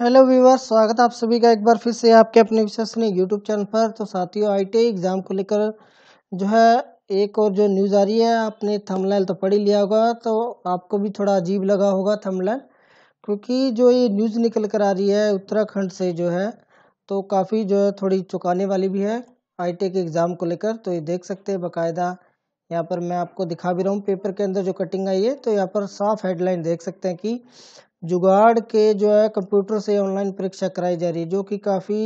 hello viewer स्वागत आप सभी का एक बार फिर से आपके अपने विश्वसनीय यूट्यूब चैनल पर तो साथियों आईटी एग्ज़ाम को लेकर जो है एक और जो न्यूज़ आ रही है आपने थमलाइन तो पढ़ ही लिया होगा तो आपको भी थोड़ा अजीब लगा होगा थमलाइन क्योंकि जो ये न्यूज़ निकल कर आ रही है उत्तराखंड से जो है तो काफ़ी जो है थोड़ी चुकाने वाली भी है आई के एग्ज़ाम को लेकर तो ये देख सकते हैं बाकायदा यहाँ पर मैं आपको दिखा भी रहा हूँ पेपर के अंदर जो कटिंग आई है तो यहाँ पर साफ हेडलाइन देख सकते हैं कि जुगाड़ के जो है कंप्यूटर से ऑनलाइन परीक्षा कराई जा रही है जो कि काफ़ी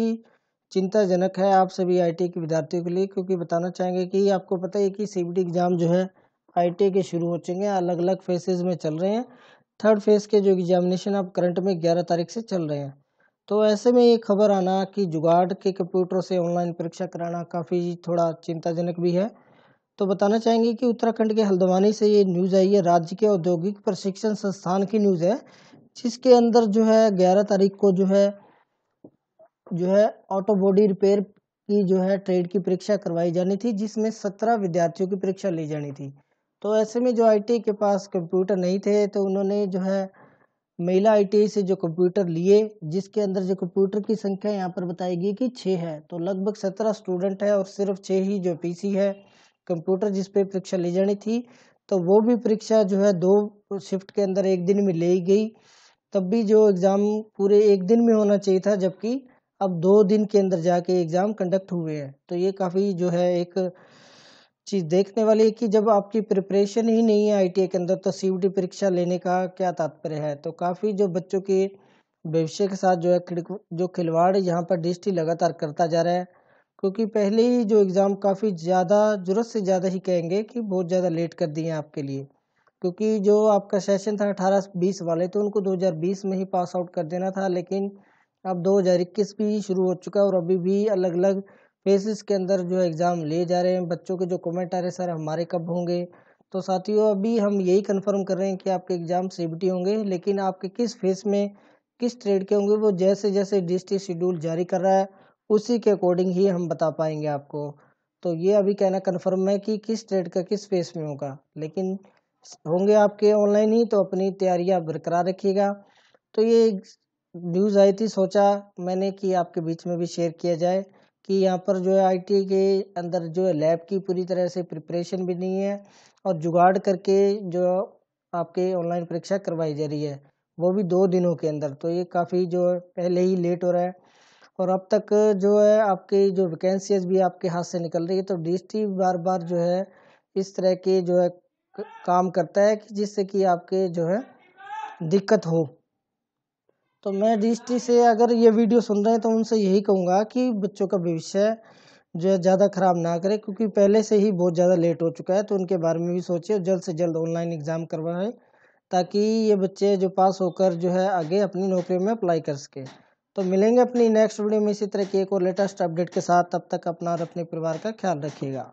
चिंताजनक है आप सभी आईटी के विद्यार्थियों के लिए क्योंकि बताना चाहेंगे कि आपको पता है कि सीबीटी एग्ज़ाम जो है आई के शुरू हो चुके हैं अलग अलग फेसेज में चल रहे हैं थर्ड फेज़ के जो एग्जामिनेशन आप करंट में ग्यारह तारीख से चल रहे हैं तो ऐसे में ये खबर आना कि जुगाड़ के कंप्यूटर से ऑनलाइन परीक्षा कराना काफ़ी थोड़ा चिंताजनक भी है तो बताना चाहेंगे कि उत्तराखंड के हल्द्वानी से ये न्यूज़ आई है राज्य के औद्योगिक प्रशिक्षण संस्थान की न्यूज़ है जिसके अंदर जो है ग्यारह तारीख को जो है जो है ऑटो बॉडी रिपेयर की जो है ट्रेड की परीक्षा करवाई जानी थी जिसमें सत्रह विद्यार्थियों की परीक्षा ली जानी थी तो ऐसे में जो आई के पास कंप्यूटर नहीं थे तो उन्होंने जो है महिला आई से जो कंप्यूटर लिए जिसके अंदर जो कंप्यूटर की संख्या यहाँ पर बताई गई कि छः है तो लगभग सत्रह स्टूडेंट है और सिर्फ छः ही जो पी है कंप्यूटर जिस पे परीक्षा ले जानी थी तो वो भी परीक्षा जो है दो शिफ्ट के अंदर एक दिन में ले गई तब भी जो एग्ज़ाम पूरे एक दिन में होना चाहिए था जबकि अब दो दिन के अंदर जाके एग्ज़ाम कंडक्ट हुए हैं तो ये काफ़ी जो है एक चीज़ देखने वाली है कि जब आपकी प्रिपरेशन ही नहीं है आई के अंदर तो सी परीक्षा लेने का क्या तात्पर्य है तो काफ़ी जो बच्चों के भविष्य के साथ जो है जो खिलवाड़ यहाँ पर डिस्ट्री लगातार करता जा रहा है क्योंकि पहले ही जो एग्ज़ाम काफ़ी ज़्यादा ज़रूरत से ज़्यादा ही कहेंगे कि बहुत ज़्यादा लेट कर दिए हैं आपके लिए क्योंकि जो आपका सेशन था अठारह बीस वाले तो उनको 2020 में ही पास आउट कर देना था लेकिन अब 2021 भी शुरू हो चुका है और अभी भी अलग अलग फेसिस के अंदर जो एग्ज़ाम ले जा रहे हैं बच्चों के जो कमेंट आ रहे हैं सर हमारे कब होंगे तो साथियों अभी हम यही कंफर्म कर रहे हैं कि आपके एग्ज़ाम सी होंगे लेकिन आपके किस फेस में किस ट्रेड के होंगे वो जैसे जैसे डिस्ट्रिक्ट शेड्यूल जारी कर रहा है उसी के अकॉर्डिंग ही हम बता पाएंगे आपको तो ये अभी कहना कन्फर्म है कि किस ट्रेड का किस फेस में होगा लेकिन होंगे आपके ऑनलाइन ही तो अपनी तैयारियां बरकरार रखिएगा तो ये न्यूज़ आई थी सोचा मैंने कि आपके बीच में भी शेयर किया जाए कि यहाँ पर जो है आई के अंदर जो है लैब की पूरी तरह से प्रिपरेशन भी नहीं है और जुगाड़ करके जो आपके ऑनलाइन परीक्षा करवाई जा रही है वो भी दो दिनों के अंदर तो ये काफ़ी जो है पहले ही लेट हो रहा है और अब तक जो है आपकी जो वैकेंसीज भी आपके हाथ से निकल रही है तो डी बार बार जो है इस तरह के जो है काम करता है कि जिससे कि आपके जो है दिक्कत हो तो मैं डी से अगर ये वीडियो सुन रहे हैं तो उनसे यही कहूँगा कि बच्चों का भविष्य जो है ज़्यादा ख़राब ना करें क्योंकि पहले से ही बहुत ज़्यादा लेट हो चुका है तो उनके बारे में भी सोचिए और जल्द से जल्द ऑनलाइन एग्ज़ाम करवाएं ताकि ये बच्चे जो पास होकर जो है आगे अपनी नौकरी में अप्लाई कर सकें तो मिलेंगे अपनी नेक्स्ट वीडियो में इसी तरह की एक और लेटेस्ट अपडेट के साथ तब तक अपना और अपने परिवार का ख्याल रखिएगा